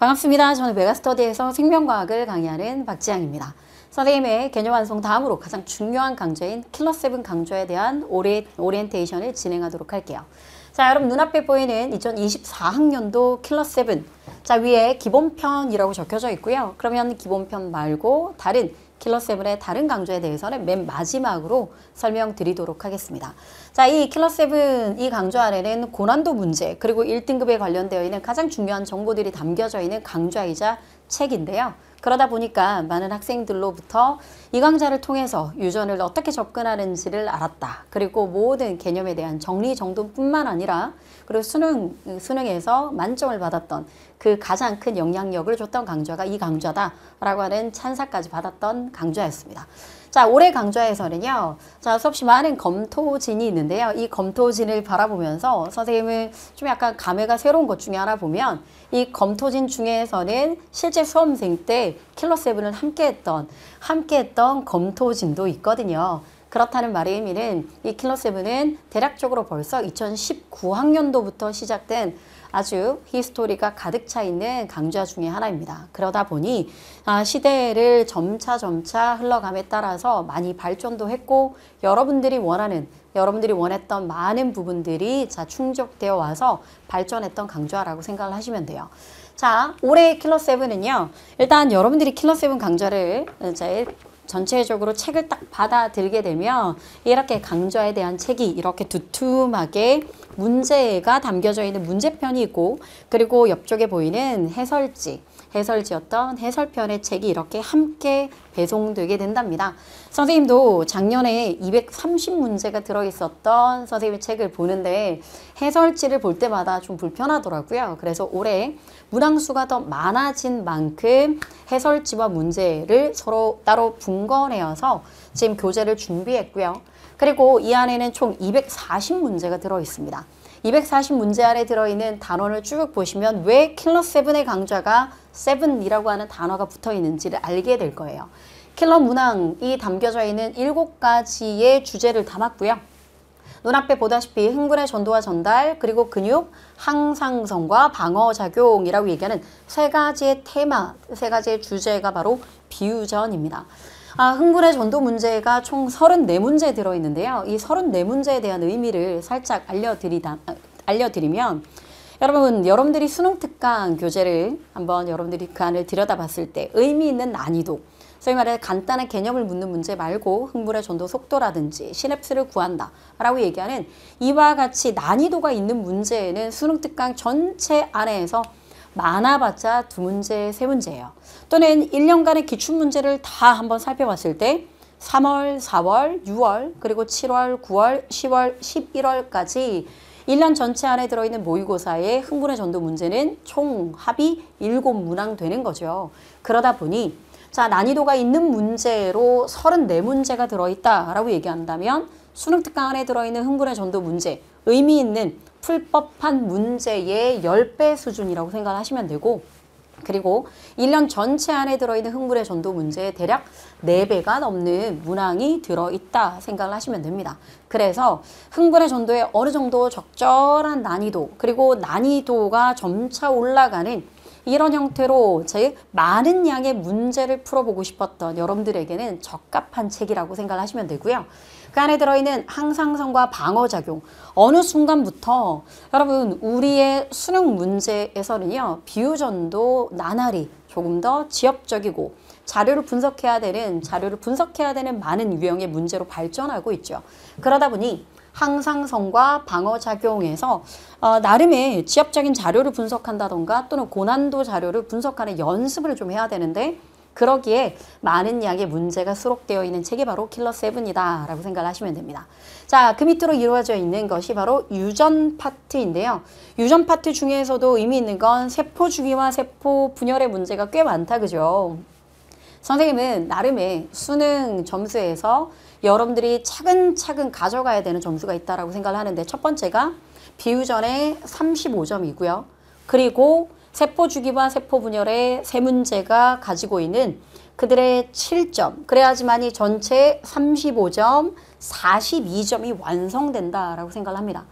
반갑습니다. 저는 메가스터디에서 생명과학을 강의하는 박지향입니다. 선생님의 개념 완성 다음으로 가장 중요한 강좌인 킬러 세븐 강좌에 대한 오리, 오리엔테이션을 진행하도록 할게요. 자, 여러분 눈앞에 보이는 2024학년도 킬러 세븐. 자, 위에 기본편이라고 적혀져 있고요. 그러면 기본편 말고 다른 킬러세븐의 다른 강조에 대해서는 맨 마지막으로 설명드리도록 하겠습니다. 자, 이 킬러세븐 이 강조 아래는 고난도 문제 그리고 1등급에 관련되어 있는 가장 중요한 정보들이 담겨져 있는 강좌이자 책인데요. 그러다 보니까 많은 학생들로부터 이 강좌를 통해서 유전을 어떻게 접근하는지를 알았다. 그리고 모든 개념에 대한 정리정돈뿐만 아니라 그리고 수능, 수능에서 만점을 받았던 그 가장 큰 영향력을 줬던 강좌가 이 강좌다라고 하는 찬사까지 받았던 강좌였습니다. 자, 올해 강좌에서는요. 자, 수없이 많은 검토진이 있는데요. 이 검토진을 바라보면서 선생님을좀 약간 감회가 새로운 것 중에 하나 보면 이 검토진 중에서는 실제 수험생 때 킬러 세븐을 함께 했던 함께 했던 검토진도 있거든요. 그렇다는 말의 의미는 이 킬러세븐은 대략적으로 벌써 2019학년도부터 시작된 아주 히스토리가 가득 차 있는 강좌 중의 하나입니다. 그러다 보니 아, 시대를 점차 점차 흘러감에 따라서 많이 발전도 했고 여러분들이 원하는 여러분들이 원했던 많은 부분들이 자 충족되어 와서 발전했던 강좌라고 생각을 하시면 돼요. 자 올해의 킬러 세븐은요. 일단 여러분들이 킬러 세븐 강좌를 이제 전체적으로 책을 딱 받아들게 되면 이렇게 강좌에 대한 책이 이렇게 두툼하게 문제가 담겨져 있는 문제편이 있고 그리고 옆쪽에 보이는 해설지 해설지였던 해설편의 책이 이렇게 함께 배송되게 된답니다. 선생님도 작년에 230문제가 들어있었던 선생님의 책을 보는데 해설지를 볼 때마다 좀 불편하더라고요. 그래서 올해 문항수가 더 많아진 만큼 해설지와 문제를 서로 따로 분권해서 지금 교재를 준비했고요. 그리고 이 안에는 총 240문제가 들어있습니다. 240 문제 안에 들어있는 단원을 쭉 보시면 왜 킬러 세븐의 강좌가 세븐이라고 하는 단어가 붙어 있는지를 알게 될 거예요. 킬러 문항이 담겨져 있는 7가지의 주제를 담았고요. 눈앞에 보다시피 흥분의 전도와 전달 그리고 근육 항상성과 방어작용이라고 얘기하는 세 가지의 테마 세 가지의 주제가 바로 비유전입니다. 아, 흥분의 전도 문제가 총 34문제 들어있는데요. 이 34문제에 대한 의미를 살짝 알려드리다, 아, 알려드리면 여러분, 여러분들이 수능 특강 교재를 한번 여러분들이 그 안을 들여다봤을 때 의미 있는 난이도, 소위 말해 간단한 개념을 묻는 문제 말고 흥분의 전도 속도라든지 시냅스를 구한다 라고 얘기하는 이와 같이 난이도가 있는 문제는 수능 특강 전체 안에서 많아봤자 두 문제, 세 문제예요. 또는 1년간의 기출문제를 다 한번 살펴봤을 때 3월, 4월, 6월, 그리고 7월, 9월, 10월, 11월까지 1년 전체 안에 들어있는 모의고사의 흥분의 전도 문제는 총 합이 7문항 되는 거죠. 그러다 보니 자 난이도가 있는 문제로 34문제가 들어있다라고 얘기한다면 수능특강 안에 들어있는 흥분의 전도 문제 의미 있는 풀법한 문제의 10배 수준이라고 생각하시면 되고 그리고 1년 전체 안에 들어있는 흥물의 전도 문제의 대략 4배가 넘는 문항이 들어있다 생각을 하시면 됩니다. 그래서 흥분의 전도의 어느 정도 적절한 난이도 그리고 난이도가 점차 올라가는 이런 형태로 즉 많은 양의 문제를 풀어보고 싶었던 여러분들에게는 적합한 책이라고 생각 하시면 되고요. 그 안에 들어있는 항상성과 방어작용 어느 순간부터 여러분 우리의 수능 문제에서는요 비유전도 나날이 조금 더 지역적이고 자료를 분석해야 되는 자료를 분석해야 되는 많은 유형의 문제로 발전하고 있죠. 그러다 보니 항상성과 방어작용에서 어, 나름의 지엽적인 자료를 분석한다던가 또는 고난도 자료를 분석하는 연습을 좀 해야 되는데 그러기에 많은 양의 문제가 수록되어 있는 책이 바로 킬러7이다 라고 생각하시면 됩니다. 자, 그 밑으로 이루어져 있는 것이 바로 유전 파트인데요. 유전 파트 중에서도 의미 있는 건 세포 주기와 세포 분열의 문제가 꽤 많다 그죠? 선생님은 나름의 수능 점수에서 여러분들이 차근차근 가져가야 되는 점수가 있다고 라 생각을 하는데 첫 번째가 비유전의 35점이고요. 그리고 세포 주기와 세포 분열의 세 문제가 가지고 있는 그들의 7점, 그래야지만이 전체 35점, 42점이 완성된다라고 생각을 합니다.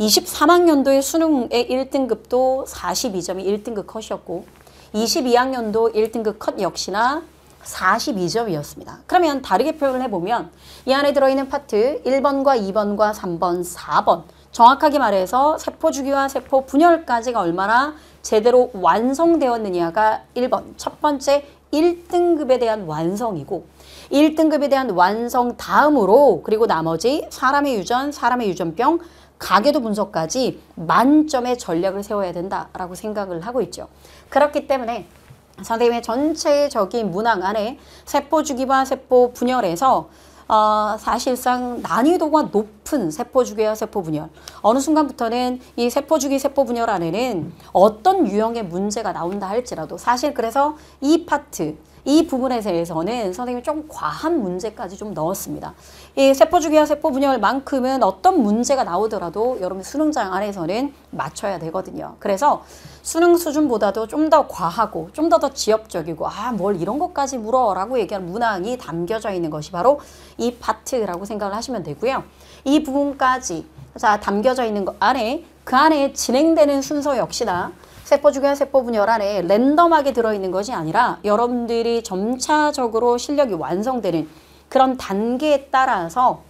23학년도의 수능의 1등급도 42점이 1등급 컷이었고 22학년도 1등급 컷 역시나 42점이었습니다. 그러면 다르게 표현을 해보면 이 안에 들어있는 파트 1번과 2번과 3번, 4번 정확하게 말해서 세포 주기와 세포 분열까지가 얼마나 제대로 완성되었느냐가 1번 첫 번째 1등급에 대한 완성이고 1등급에 대한 완성 다음으로 그리고 나머지 사람의 유전, 사람의 유전병, 가계도 분석까지 만점의 전략을 세워야 된다라고 생각을 하고 있죠. 그렇기 때문에 선생님의 전체적인 문항 안에 세포 주기와 세포 분열에서 어, 사실상 난이도가 높은 세포주기와 세포분열 어느 순간부터는 이 세포주기 세포분열 안에는 어떤 유형의 문제가 나온다 할지라도 사실 그래서 이 파트 이 부분에 대해서는 선생님이 좀 과한 문제까지 좀 넣었습니다. 이 세포주기와 세포분열만큼은 어떤 문제가 나오더라도 여러분 수능장 안에서는 맞춰야 되거든요. 그래서 수능 수준보다도 좀 더 과하고 좀 더 더 지엽적이고 아 뭘 이런 것까지 물어라고 얘기하는 문항이 담겨져 있는 것이 바로 이 파트라고 생각을 하시면 되고요. 이 부분까지 자 담겨져 있는 거 안에 그 안에 진행되는 순서 역시나 세포 중에 세포 분열 안에 랜덤하게 들어있는 것이 아니라 여러분들이 점차적으로 실력이 완성되는 그런 단계에 따라서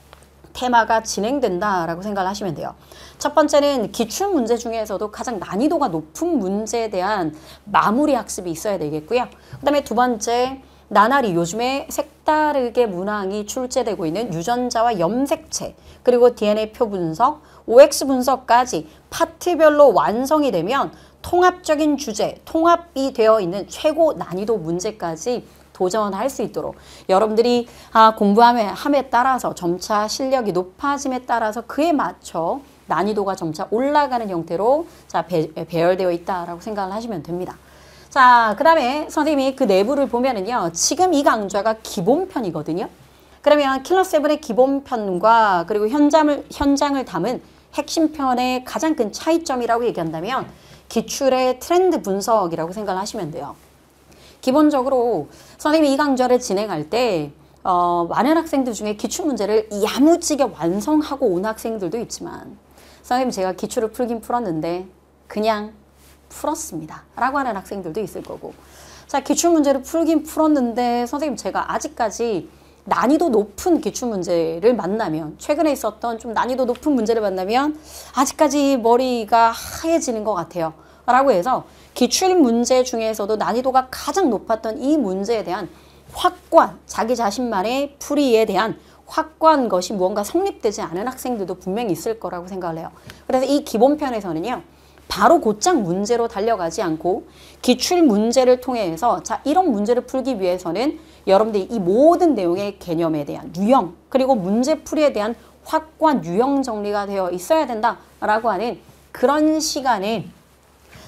테마가 진행된다라고 생각을 하시면 돼요. 첫 번째는 기출 문제 중에서도 가장 난이도가 높은 문제에 대한 마무리 학습이 있어야 되겠고요. 그 다음에 두 번째, 나날이 요즘에 색다르게 문항이 출제되고 있는 유전자와 염색체, 그리고 DNA 표 분석, OX 분석까지 파트별로 완성이 되면 통합적인 주제, 통합이 되어 있는 최고 난이도 문제까지 도전할 수 있도록 여러분들이 아, 공부함에 함에 따라서 점차 실력이 높아짐에 따라서 그에 맞춰 난이도가 점차 올라가는 형태로 자 배, 배열되어 있다라고 생각을 하시면 됩니다. 자, 그 다음에 선생님이 그 내부를 보면은요. 지금 이 강좌가 기본편이거든요. 그러면 킬러세븐의 기본편과 그리고 현장을, 현장을 담은 핵심편의 가장 큰 차이점이라고 얘기한다면 기출의 트렌드 분석이라고 생각을 하시면 돼요. 기본적으로 선생님이 이 강좌를 진행할 때 어, 많은 학생들 중에 기출 문제를 야무지게 완성하고 온 학생들도 있지만 선생님 제가 기출을 풀긴 풀었는데 그냥 풀었습니다 라고 하는 학생들도 있을 거고 자 기출 문제를 풀긴 풀었는데 선생님 제가 아직까지 난이도 높은 기출 문제를 만나면 최근에 있었던 좀 난이도 높은 문제를 만나면 아직까지 머리가 하얘지는 것 같아요 라고 해서 기출 문제 중에서도 난이도가 가장 높았던 이 문제에 대한 확고한 자기 자신만의 풀이에 대한 확고한 것이 무언가 성립되지 않은 학생들도 분명히 있을 거라고 생각을 해요. 그래서 이 기본편에서는요. 바로 곧장 문제로 달려가지 않고 기출 문제를 통해서 자 이런 문제를 풀기 위해서는 여러분들이 이 모든 내용의 개념에 대한 유형 그리고 문제풀이에 대한 확고한 유형 정리가 되어 있어야 된다라고 하는 그런 시간을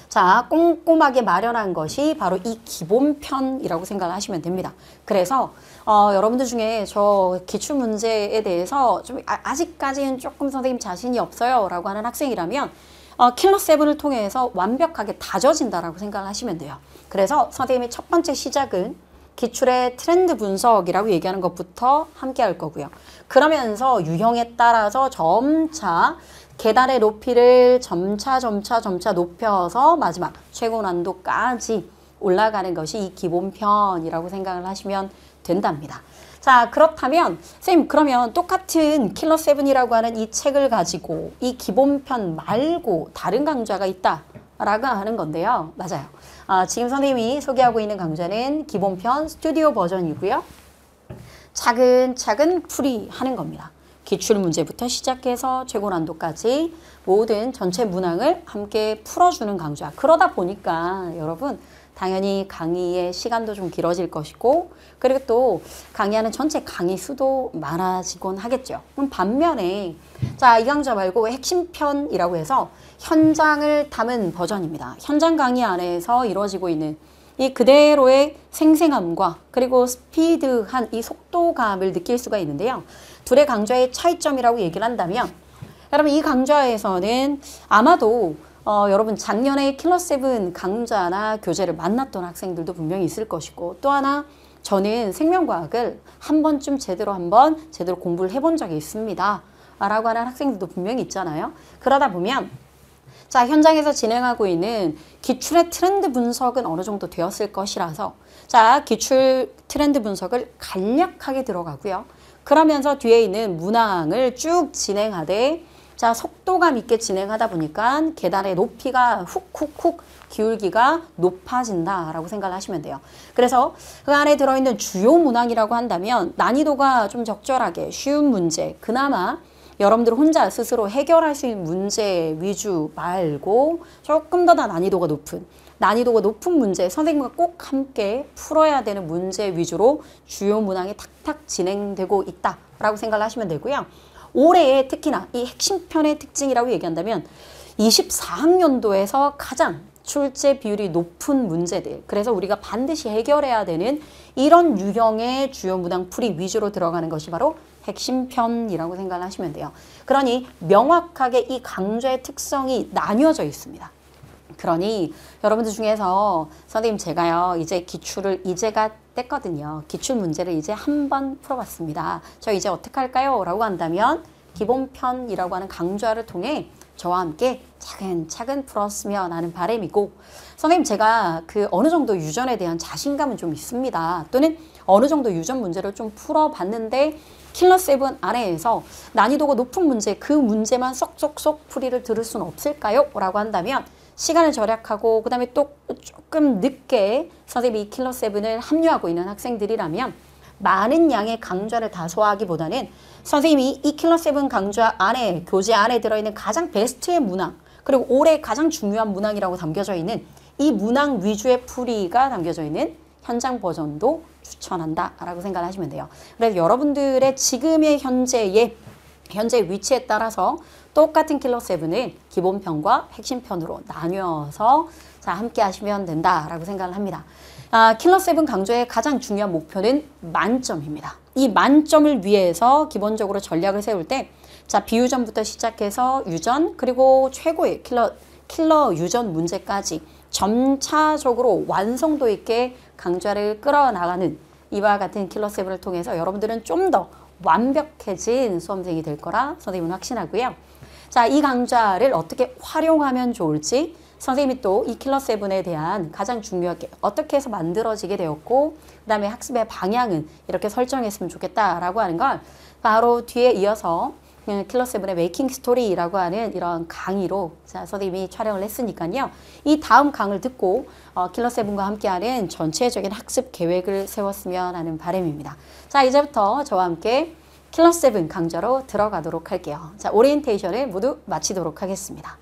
자, 꼼꼼하게 마련한 것이 바로 이 기본편이라고 생각을 하시면 됩니다. 그래서 어, 여러분들 중에 저 기출 문제에 대해서 좀 아, 아 직까지는 조금 선생님 자신이 없어요 라고 하는 학생이라면 어, 킬러 세븐을 통해서 완벽하게 다져진다라고 생각을 하시면 돼요. 그래서 선생님의 첫 번째 시작은 기출의 트렌드 분석이라고 얘기하는 것부터 함께 할 거고요. 그러면서 유형에 따라서 점차 계단의 높이를 점차 점차 점차 높여서 마지막 최고 난도까지 올라가는 것이 이 기본편이라고 생각을 하시면 된답니다. 자 그렇다면 쌤 그러면 똑같은 킬러 세븐이라고 하는 이 책을 가지고 이 기본편 말고 다른 강좌가 있다 라고 하는 건데요. 맞아요. 아, 지금 선생님이 소개하고 있는 강좌는 기본편 스튜디오 버전이고요. 차근차근 풀이하는 겁니다. 기출문제부터 시작해서 최고난도까지 모든 전체 문항을 함께 풀어주는 강좌. 그러다 보니까 여러분 당연히 강의의 시간도 좀 길어질 것이고 그리고 또 강의하는 전체 강의 수도 많아지곤 하겠죠. 그럼 반면에 자, 이 강좌 말고 핵심편이라고 해서 현장을 담은 버전입니다. 현장 강의 안에서 이루어지고 있는 이 그대로의 생생함과 그리고 스피드한 이 속도감을 느낄 수가 있는데요. 둘의 강좌의 차이점이라고 얘기를 한다면 여러분 이 강좌에서는 아마도 어, 여러분 작년에 킬러세븐 강좌나 교재를 만났던 학생들도 분명히 있을 것이고 또 하나 저는 생명과학을 한 번쯤 제대로 한 번 제대로 공부를 해본 적이 있습니다. 라고 하는 학생들도 분명히 있잖아요. 그러다 보면 자 현장에서 진행하고 있는 기출의 트렌드 분석은 어느 정도 되었을 것이라서 자 기출 트렌드 분석을 간략하게 들어가고요. 그러면서 뒤에 있는 문항을 쭉 진행하되 자 속도감 있게 진행하다 보니까 계단의 높이가 훅훅훅 기울기가 높아진다라고 생각 하시면 돼요. 그래서 그 안에 들어있는 주요 문항이라고 한다면 난이도가 좀 적절하게 쉬운 문제 그나마 여러분들 혼자 스스로 해결할 수 있는 문제 위주 말고 조금 더 난이도가 높은 난이도가 높은 문제, 선생님과 꼭 함께 풀어야 되는 문제 위주로 주요 문항이 탁탁 진행되고 있다라고 생각을 하시면 되고요. 올해의 특히나 이 핵심 편의 특징이라고 얘기한다면 24학년도에서 가장 출제 비율이 높은 문제들 그래서 우리가 반드시 해결해야 되는 이런 유형의 주요 문항 풀이 위주로 들어가는 것이 바로 핵심편이라고 생각을 하시면 돼요. 그러니 명확하게 이 강좌의 특성이 나뉘어져 있습니다. 그러니 여러분들 중에서 선생님 제가요 이제 기출을 이제가 뗐거든요. 기출 문제를 이제 한 번 풀어봤습니다. 저 이제 어떻게 할까요? 라고 한다면 기본편이라고 하는 강좌를 통해 저와 함께 차근차근 풀었으면 하는 바램이고 선생님 제가 그 어느 정도 유전에 대한 자신감은 좀 있습니다. 또는 어느 정도 유전 문제를 좀 풀어봤는데 킬러 세븐 아래에서 난이도가 높은 문제 그 문제만 쏙쏙쏙 풀이를 들을 수는 없을까요? 라고 한다면 시간을 절약하고 그 다음에 또 조금 늦게 선생님이 이 킬러 세븐을 합류하고 있는 학생들이라면 많은 양의 강좌를 다 소화하기보다는 선생님이 이 킬러 세븐 강좌 안에 교재 안에 들어있는 가장 베스트의 문항 그리고 올해 가장 중요한 문항이라고 담겨져 있는 이 문항 위주의 풀이가 담겨져 있는 현장 버전도 추천한다 라고 생각하시면 돼요. 그래서 여러분들의 지금의 현재의 현재 위치에 따라서 똑같은 킬러 세븐은 기본편과 핵심편으로 나뉘어서 자, 함께 하시면 된다라고 생각을 합니다. 아, 킬러 세븐 강조의 가장 중요한 목표는 만점입니다. 이 만점을 위해서 기본적으로 전략을 세울 때 자, 비유전부터 시작해서 유전 그리고 최고의 킬러 킬러 유전 문제까지 점차적으로 완성도 있게 강좌를 끌어나가는 이와 같은 킬러 세븐을 통해서 여러분들은 좀 더 완벽해진 수험생이 될 거라 선생님은 확신하고요. 자, 이 강좌를 어떻게 활용하면 좋을지 선생님이 또 이 킬러 세븐에 대한 가장 중요하게 어떻게 해서 만들어지게 되었고 그 다음에 학습의 방향은 이렇게 설정했으면 좋겠다라고 하는 걸 바로 뒤에 이어서 음, 킬러 세븐의 메이킹 스토리라고 하는 이런 강의로 자, 선생님이 촬영을 했으니까요. 이 다음 강을 듣고 어, 킬러 세븐과 함께하는 전체적인 학습 계획을 세웠으면 하는 바람입니다. 자 이제부터 저와 함께 킬러7 강좌로 들어가도록 할게요. 자, 오리엔테이션을 모두 마치도록 하겠습니다.